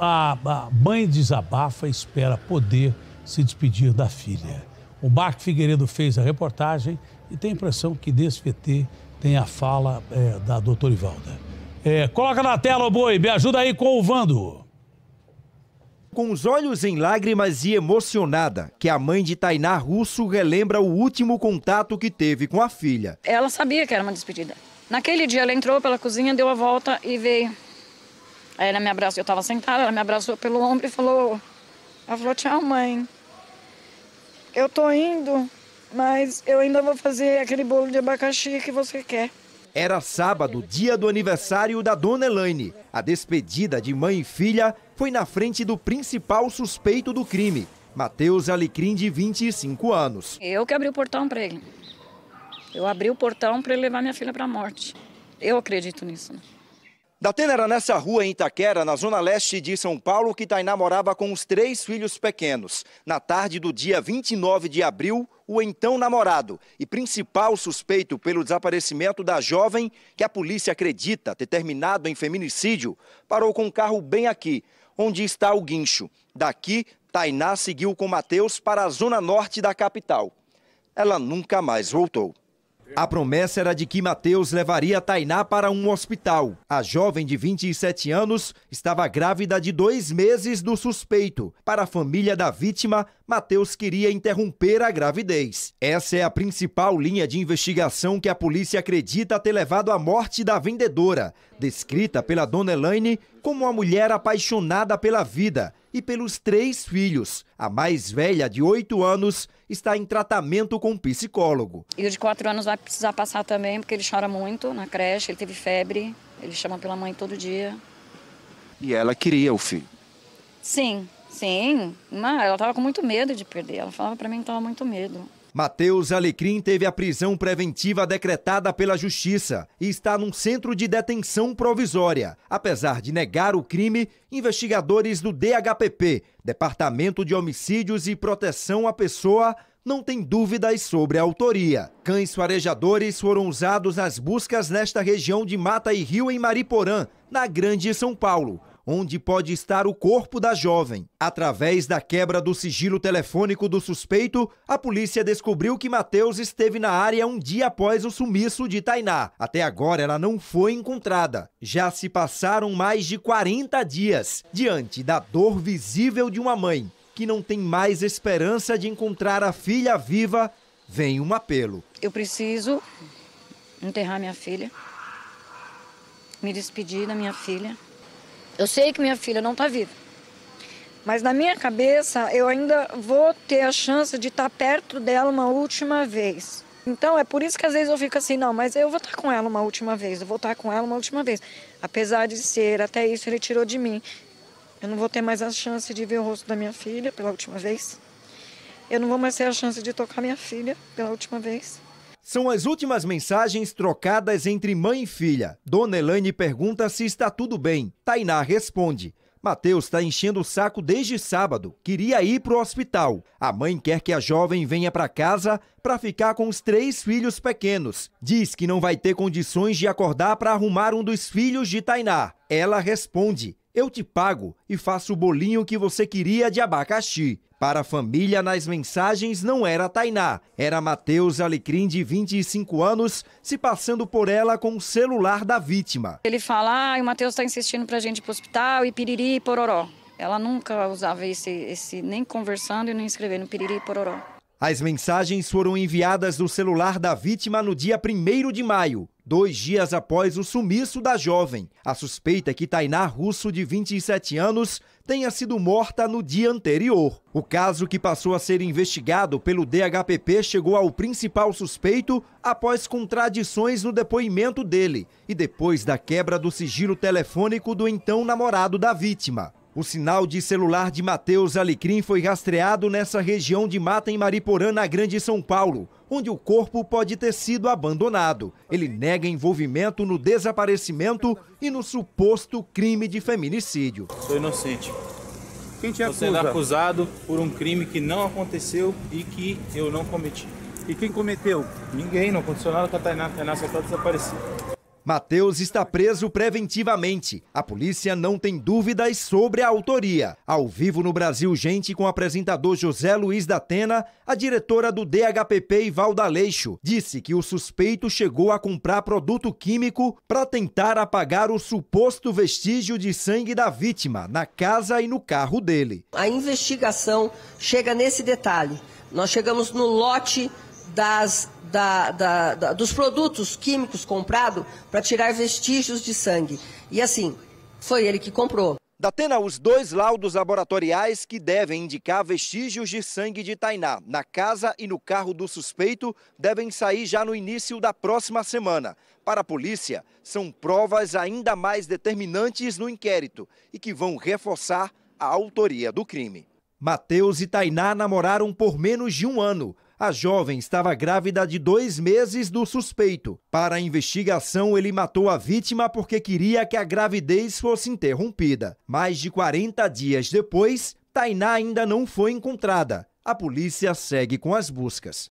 a, a mãe desabafa e espera poder se despedir da filha. O Marco Figueiredo fez a reportagem e tem a impressão que desse VT tem a fala é, da doutora Ivalda. É, coloca na tela, o Boi, me ajuda aí com o Vando. Com os olhos em lágrimas e emocionada, que a mãe de Tainá Russo relembra o último contato que teve com a filha. Ela sabia que era uma despedida. Naquele dia ela entrou pela cozinha, deu a volta e veio. Aí ela me abraçou, eu tava sentada, ela me abraçou pelo ombro e falou. Ela falou, tchau, mãe. Eu tô indo, mas eu ainda vou fazer aquele bolo de abacaxi que você quer. Era sábado, dia do aniversário da dona Elaine. A despedida de mãe e filha foi na frente do principal suspeito do crime, Matheus Alecrim, de 25 anos. Eu que abri o portão para ele. Eu abri o portão para ele levar minha filha para a morte. Eu acredito nisso. Né? Datena era nessa rua em Itaquera, na zona leste de São Paulo, que Tainá morava com os três filhos pequenos. Na tarde do dia 29 de abril, o então namorado e principal suspeito pelo desaparecimento da jovem, que a polícia acredita ter terminado em feminicídio, parou com o carro bem aqui, onde está o guincho. Daqui, Tainá seguiu com Matheus para a zona norte da capital. Ela nunca mais voltou. A promessa era de que Mateus levaria Tainá para um hospital. A jovem de 27 anos estava grávida de dois meses do suspeito. Para a família da vítima, Mateus queria interromper a gravidez. Essa é a principal linha de investigação que a polícia acredita ter levado à morte da vendedora, descrita pela dona Elaine como uma mulher apaixonada pela vida e pelos três filhos. A mais velha, de oito anos, está em tratamento com um psicólogo. E o de quatro anos vai precisar passar também, porque ele chora muito na creche, ele teve febre, ele chama pela mãe todo dia. E ela queria o filho? Sim, sim. Não, ela estava com muito medo de perder. Ela falava para mim que estava muito medo. Matheus Alecrim teve a prisão preventiva decretada pela Justiça e está num centro de detenção provisória. Apesar de negar o crime, investigadores do DHPP, Departamento de Homicídios e Proteção à Pessoa, não têm dúvidas sobre a autoria. Cães farejadores foram usados nas buscas nesta região de mata e rio em Mariporã, na Grande São Paulo onde pode estar o corpo da jovem. Através da quebra do sigilo telefônico do suspeito, a polícia descobriu que Matheus esteve na área um dia após o sumiço de Tainá. Até agora, ela não foi encontrada. Já se passaram mais de 40 dias diante da dor visível de uma mãe que não tem mais esperança de encontrar a filha viva, vem um apelo. Eu preciso enterrar minha filha, me despedir da minha filha. Eu sei que minha filha não está viva. Mas na minha cabeça, eu ainda vou ter a chance de estar tá perto dela uma última vez. Então é por isso que às vezes eu fico assim, não, mas eu vou estar tá com ela uma última vez, eu vou estar tá com ela uma última vez. Apesar de ser, até isso ele tirou de mim. Eu não vou ter mais a chance de ver o rosto da minha filha pela última vez. Eu não vou mais ter a chance de tocar minha filha pela última vez são as últimas mensagens trocadas entre mãe e filha. Dona Elaine pergunta se está tudo bem. Tainá responde. Mateus está enchendo o saco desde sábado. Queria ir para o hospital. A mãe quer que a jovem venha para casa para ficar com os três filhos pequenos. Diz que não vai ter condições de acordar para arrumar um dos filhos de Tainá. Ela responde: eu te pago e faço o bolinho que você queria de abacaxi. Para a família, nas mensagens, não era Tainá, era Matheus Alecrim, de 25 anos, se passando por ela com o celular da vítima. Ele fala, ah, o Matheus está insistindo para a gente ir para o hospital, e piriri e pororó. Ela nunca usava esse, esse nem conversando e nem escrevendo piriri e pororó. As mensagens foram enviadas do celular da vítima no dia 1 de maio, dois dias após o sumiço da jovem. A suspeita é que Tainá Russo, de 27 anos, tenha sido morta no dia anterior. O caso que passou a ser investigado pelo DHPP chegou ao principal suspeito após contradições no depoimento dele e depois da quebra do sigilo telefônico do então namorado da vítima. O sinal de celular de Matheus Alecrim foi rastreado nessa região de mata em Mariporã, na Grande São Paulo, onde o corpo pode ter sido abandonado. Ele nega envolvimento no desaparecimento e no suposto crime de feminicídio. Sou inocente. Quem te acusa? Estou sendo acusado por um crime que não aconteceu e que eu não cometi. E quem cometeu? Ninguém, não aconteceu nada com a Tainá. A Tainá só está desaparecida. Matheus está preso preventivamente. A polícia não tem dúvidas sobre a autoria. Ao vivo no Brasil Gente com o apresentador José Luiz da Atena, a diretora do DHPP Ivalda Leixo disse que o suspeito chegou a comprar produto químico para tentar apagar o suposto vestígio de sangue da vítima na casa e no carro dele. A investigação chega nesse detalhe. Nós chegamos no lote das, da, da, da, dos produtos químicos comprados para tirar vestígios de sangue. E assim, foi ele que comprou. Datena os dois laudos laboratoriais que devem indicar vestígios de sangue de Tainá na casa e no carro do suspeito devem sair já no início da próxima semana. Para a polícia, são provas ainda mais determinantes no inquérito e que vão reforçar a autoria do crime. Mateus e Tainá namoraram por menos de um ano. A jovem estava grávida de dois meses do suspeito. Para a investigação, ele matou a vítima porque queria que a gravidez fosse interrompida. Mais de 40 dias depois, Tainá ainda não foi encontrada. A polícia segue com as buscas.